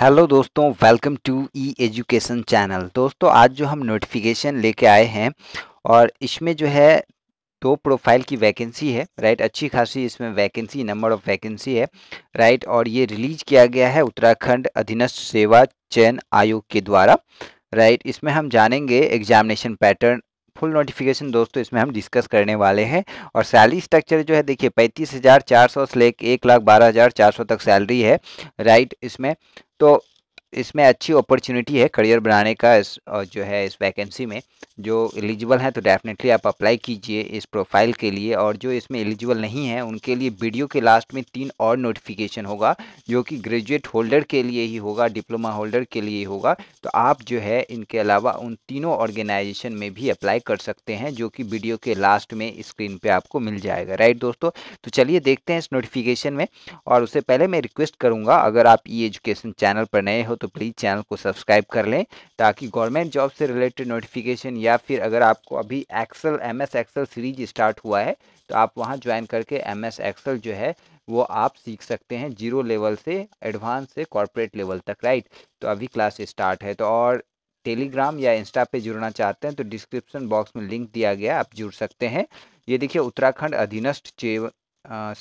Hello दोस्तों welcome to E education channel दोस्तों आज जो हम नोटिफिकेशन लेके आए हैं और इसमें जो है दो प्रोफाइल की वैकेंसी है राइट अच्छी खासी इसमें वैकेंसी नंबर ऑफ वैकेंसी है राइट और ये रिलीज किया गया है उत्तराखंड अधीनस्थ सेवा चयन आयोग के द्वारा राइट इसमें हम जानेंगे एग्जामिनेशन पैटर्न फुल नोटिफिकेशन दोस्तों इसमें हम डिस्कस करने वाले हैं और सैलरी स्ट्रक्चर जो है देखिए पैंतीस हज़ार चार सौ से लेकर एक लाख बारह हज़ार चार सौ तक सैलरी है राइट इसमें तो इसमें अच्छी अपॉर्चुनिटी है करियर बनाने का इस जो है इस वैकेंसी में जो एलिजिबल हैं तो डेफिनेटली आप अप्लाई कीजिए इस प्रोफाइल के लिए और जो इसमें एलिजिबल नहीं है उनके लिए वीडियो के लास्ट में तीन और नोटिफिकेशन होगा जो कि ग्रेजुएट होल्डर के लिए ही होगा डिप्लोमा होल्डर के लिए ही होगा तो आप जो है इनके अलावा उन तीनों ऑर्गेनाइजेशन में भी अप्लाई कर सकते हैं जो कि वीडियो के लास्ट में स्क्रीन पर आपको मिल जाएगा राइट दोस्तों तो चलिए देखते हैं इस नोटिफिकेशन में और उससे पहले मैं रिक्वेस्ट करूँगा अगर आप ई एजुकेशन चैनल पर नए हो तो प्लीज़ चैनल को सब्सक्राइब कर लें ताकि गवर्नमेंट जॉब से रिलेटेड नोटिफिकेशन या फिर अगर आपको अभी Excel M S Excel series start हुआ है तो आप वहाँ ज्वाइन करके एम एस एक्सेल जो है वो आप सीख सकते हैं जीरो लेवल से एडवांस से कॉरपोरेट लेवल तक राइट तो अभी क्लास स्टार्ट है तो और टेलीग्राम या इंस्टा पे जुड़ना चाहते हैं तो डिस्क्रिप्शन बॉक्स में लिंक दिया गया आप जुड़ सकते हैं ये देखिए उत्तराखंड अधीनस्थ चे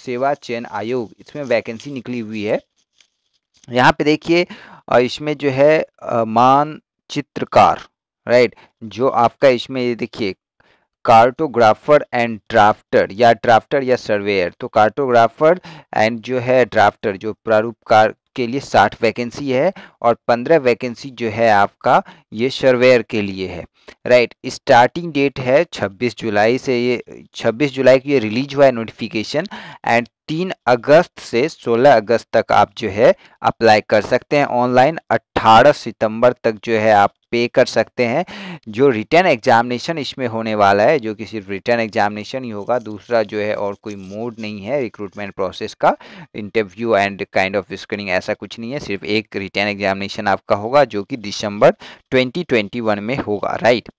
सेवा चयन आयोग इसमें वैकेंसी निकली हुई है यहाँ पे देखिए इसमें जो है मान चित्रकार राइट जो आपका इसमें ये देखिए कार्टोग्राफर एंड ड्राफ्टर या ड्राफ्टर या सर्वेयर तो कार्टोग्राफर एंड जो है ड्राफ्टर जो प्रारूपकार के लिए साठ वैकेंसी है और पंद्रह वैकेंसी जो है आपका ये सर्वेयर के लिए है राइट स्टार्टिंग डेट है छब्बीस जुलाई से ये छब्बीस जुलाई को ये रिलीज हुआ है नोटिफिकेशन एंड तीन अगस्त से सोलह अगस्त तक आप जो है अप्लाई कर सकते हैं ऑनलाइन अट्ठारह सितंबर तक जो है आप पे कर सकते हैं जो रिटर्न एग्जामिनेशन इसमें होने वाला है जो कि सिर्फ रिटर्न एग्जामिनेशन ही होगा दूसरा जो है और कोई मोड नहीं है रिक्रूटमेंट प्रोसेस का interview and kind of screening ऐसा कुछ नहीं है सिर्फ एक रिटर्न एग्जामिनेशन आपका होगा जो कि दिसंबर 2021 में होगा राइट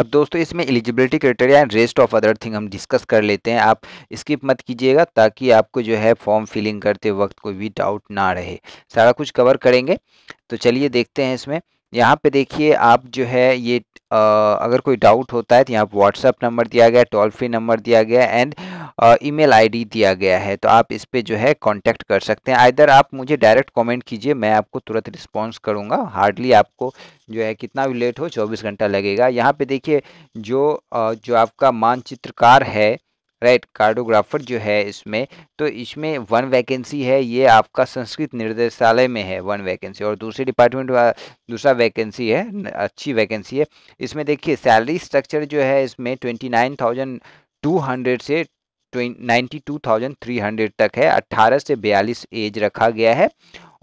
अब दोस्तों इसमें eligibility criteria and rest of other thing हम डिस्कस कर लेते हैं आप स्किप मत कीजिएगा ताकि आपको जो है फॉर्म फिलिंग करते वक्त कोई भी डाउट ना रहे सारा कुछ कवर करेंगे तो चलिए देखते हैं इसमें यहाँ पे देखिए आप जो है ये अगर कोई डाउट होता है तो यहाँ पर व्हाट्सअप नंबर दिया गया टोल फ्री नंबर दिया गया एंड ईमेल आईडी दिया गया है तो आप इस पर जो है कांटेक्ट कर सकते हैं आइधर आप मुझे डायरेक्ट कमेंट कीजिए मैं आपको तुरंत रिस्पांस करूँगा हार्डली आपको जो है कितना भी लेट हो 24 घंटा लगेगा यहाँ पे देखिए जो जो आपका मानचित्रकार है राइट कार्डोग्राफर जो है इसमें तो इसमें वन वैकेंसी है ये आपका संस्कृत निर्देशालय में है वन वैकेंसी और दूसरे डिपार्टमेंट दूसरा वैकेंसी है अच्छी वैकेंसी है इसमें देखिए सैलरी स्ट्रक्चर जो है इसमें twenty nine thousand two hundred से 92,300 तक है 18 से 42 एज रखा गया है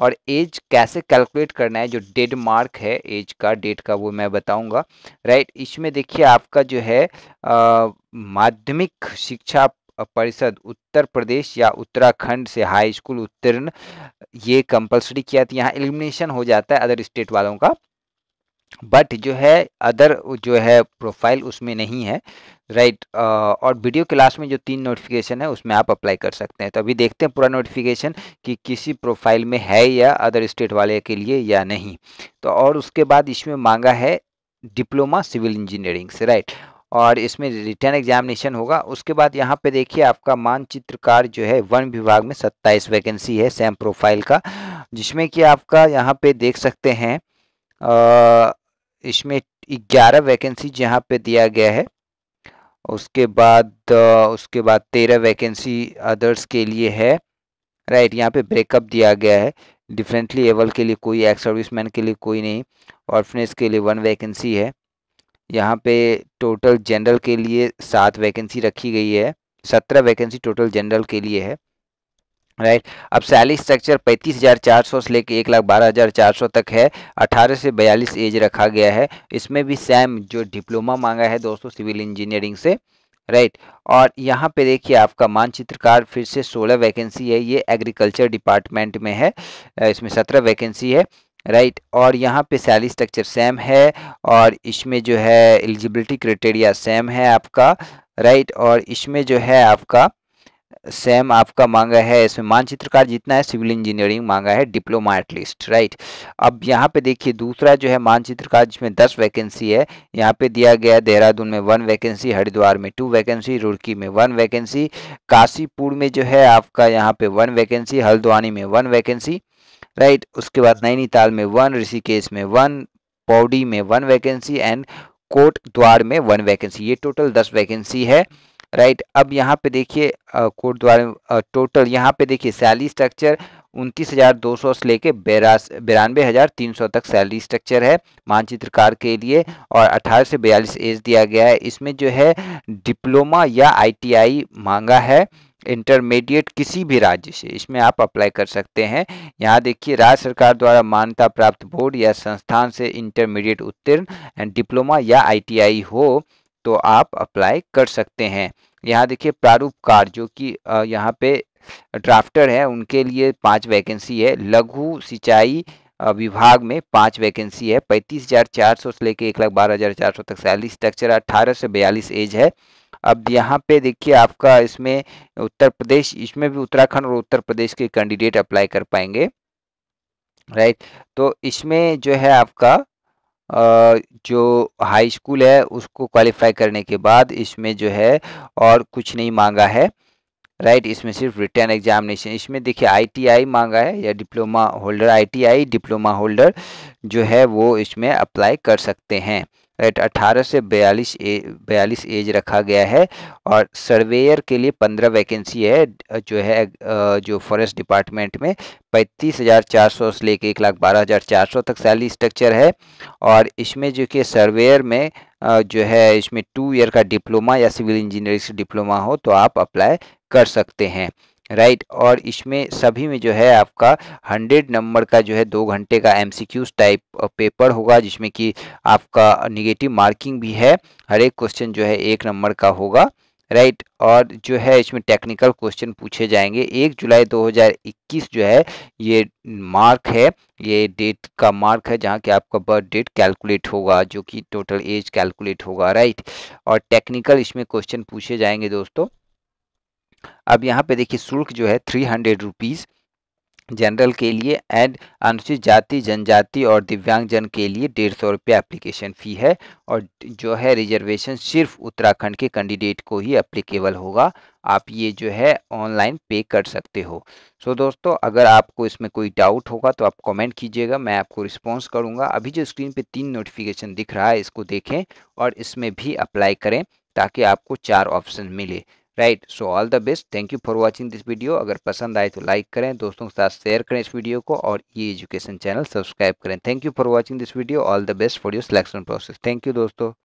और एज कैसे कैलकुलेट करना है जो डेड मार्क है एज का डेट का वो मैं बताऊंगा राइट इसमें देखिए आपका जो है माध्यमिक शिक्षा परिषद उत्तर प्रदेश या उत्तराखंड से हाई स्कूल उत्तीर्ण ये कंपलसरी किया था यहाँ एलिमिनेशन हो जाता है अदर स्टेट वालों का बट जो है अदर जो है प्रोफाइल उसमें नहीं है राइट right, uh, और वीडियो क्लास में जो तीन नोटिफिकेशन है उसमें आप अप्लाई कर सकते हैं तो अभी देखते हैं पूरा नोटिफिकेशन कि किसी प्रोफाइल में है या अदर स्टेट वाले के लिए या नहीं तो और उसके बाद इसमें मांगा है डिप्लोमा सिविल इंजीनियरिंग से राइट और इसमें रिटर्न एग्जामिनेशन होगा उसके बाद यहाँ पे देखिए आपका मानचित्रकार जो है वन विभाग में सत्ताईस वैकेंसी है सेम प्रोफाइल का जिसमें कि आपका यहाँ पे देख सकते हैं आ, इसमें ग्यारह वैकेंसी जहाँ पे दिया गया है उसके बाद उसके बाद तेरह वैकेंसी अदर्स के लिए है राइट यहाँ पे ब्रेकअप दिया गया है डिफरेंटली एवल के लिए कोई एक्स मैन के लिए कोई नहीं ऑर्फनेस के लिए वन वैकेंसी है यहाँ पे टोटल जनरल के लिए सात वैकेंसी रखी गई है सत्रह वैकेंसी टोटल जनरल के लिए है राइट right? अब सैलरी स्ट्रक्चर पैंतीस हज़ार चार सौ से लेकर एक लाख बारह हज़ार चार सौ तक है अठारह से बयालीस एज रखा गया है इसमें भी सैम जो डिप्लोमा मांगा है दोस्तों सिविल इंजीनियरिंग से राइट right? और यहाँ पे देखिए आपका मानचित्रकार फिर से सोलह वैकेंसी है ये एग्रीकल्चर डिपार्टमेंट में है इसमें सत्रह वैकेंसी है राइट right? और यहाँ पे सैलरी स्ट्रक्चर सेम है और इसमें जो है एलिजिबिलिटी क्राइटेरिया सेम है आपका राइट right? और इसमें जो है आपका सेम आपका मांगा है इसमें मानचित्रकार जितना है सिविल इंजीनियरिंग मांगा है डिप्लोमा एटलीस्ट राइट अब यहाँ पे देखिए दूसरा जो है मानचित्रकार जिसमें दस वैकेंसी है यहाँ पे दिया गया देहरादून में वन वैकेंसी हरिद्वार में टू वैकेंसी रुड़की में वन वैकेंसी काशीपुर में जो है आपका यहाँ पे वन वैकेंसी हल्द्वानी में वन वैकेंसी राइट उसके बाद नैनीताल में वन ऋषिकेश में वन पौडी में one vacancy and Kotdwar में वन वैकेंसी ये टोटल दस वैकेंसी है राइट अब यहाँ पे देखिए कोर्ट द्वारा टोटल यहाँ पे देखिए सैलरी स्ट्रक्चर उनतीस हज़ार दो सौ से लेके बेरास बिरानवे हज़ार तीन सौ तक सैलरी स्ट्रक्चर है मानचित्रकार के लिए और अठारह से बयालीस एज दिया गया है इसमें जो है डिप्लोमा या आईटीआई मांगा है इंटरमीडिएट किसी भी राज्य से इसमें आप अप्लाई कर सकते हैं यहाँ देखिए राज्य सरकार द्वारा मान्यता प्राप्त बोर्ड या संस्थान से इंटरमीडिएट उत्तीर्ण एंड डिप्लोमा या आई हो तो आप अप्लाई कर सकते हैं यहाँ देखिए प्रारूपकार जो कि यहाँ पे ड्राफ्टर है उनके लिए पाँच वैकेंसी है लघु सिंचाई विभाग में पाँच वैकेंसी है पैंतीस हज़ार चार सौ से लेकर एक लाख बारह हज़ार चार सौ तक सैलरी स्ट्रक्चर अट्ठारह से बयालीस एज है अब यहाँ पे देखिए आपका इसमें उत्तर प्रदेश इसमें भी उत्तराखंड और उत्तर प्रदेश के कैंडिडेट अप्लाई कर पाएंगे राइट तो इसमें जो है आपका जो हाई स्कूल है उसको क्वालिफाई करने के बाद इसमें जो है और कुछ नहीं मांगा है राइट right, इसमें सिर्फ रिटर्न एग्जामिनेशन इसमें देखिए आईटीआई मांगा है या diploma holder ITI diploma holder जो है वो इसमें अप्लाई कर सकते हैं राइट अठारह से बयालीस ए बयालीस एज रखा गया है और सर्वेयर के लिए पंद्रह वैकेंसी है जो है जो फॉरेस्ट डिपार्टमेंट में पैंतीस हज़ार चार सौ से लेकर एक लाख बारह हज़ार चार सौ तक सैलरी स्ट्रक्चर है और इसमें जो कि सर्वेयर में जो है इसमें टू ईयर का डिप्लोमा या सिविल इंजीनियरिंग से डिप्लोमा हो तो आप अप्लाई कर सकते हैं राइट और इसमें सभी में जो है आपका हंड्रेड नंबर का जो है दो घंटे का एम टाइप पेपर होगा जिसमें कि आपका निगेटिव मार्किंग भी है हर एक क्वेश्चन जो है एक नंबर का होगा राइट और जो है इसमें टेक्निकल क्वेश्चन पूछे जाएंगे एक जुलाई 2021 जो है ये मार्क है ये डेट का मार्क है जहाँ के आपका बर्थ डेट कैलकुलेट होगा जो कि टोटल एज कैलकुलेट होगा राइट और टेक्निकल इसमें क्वेश्चन पूछे जाएंगे दोस्तों अब यहाँ पे देखिए शुल्क जो है थ्री हंड्रेड रुपीज़ जनरल के लिए एंड अनुसूचित जाति जनजाति और दिव्यांगजन के लिए डेढ़ सौ रुपये एप्लीकेशन फ़ी है और जो है रिजर्वेशन सिर्फ उत्तराखंड के कैंडिडेट को ही अप्लीकेबल होगा आप ये जो है ऑनलाइन पे कर सकते हो सो दोस्तों अगर आपको इसमें कोई डाउट होगा तो आप कमेंट कीजिएगा मैं आपको रिस्पॉन्स करूँगा अभी जो स्क्रीन पर तीन नोटिफिकेशन दिख रहा है इसको देखें और इसमें भी अप्लाई करें ताकि आपको चार ऑप्शन मिले right so all the best thank you for watching this video अगर पसंद आए तो लाइक करें दोस्तों के साथ शेयर करें इस वीडियो को और ये एजुकेशन चैनल सब्सक्राइब करें thank you for watching this video all the best for your selection process thank you दोस्तों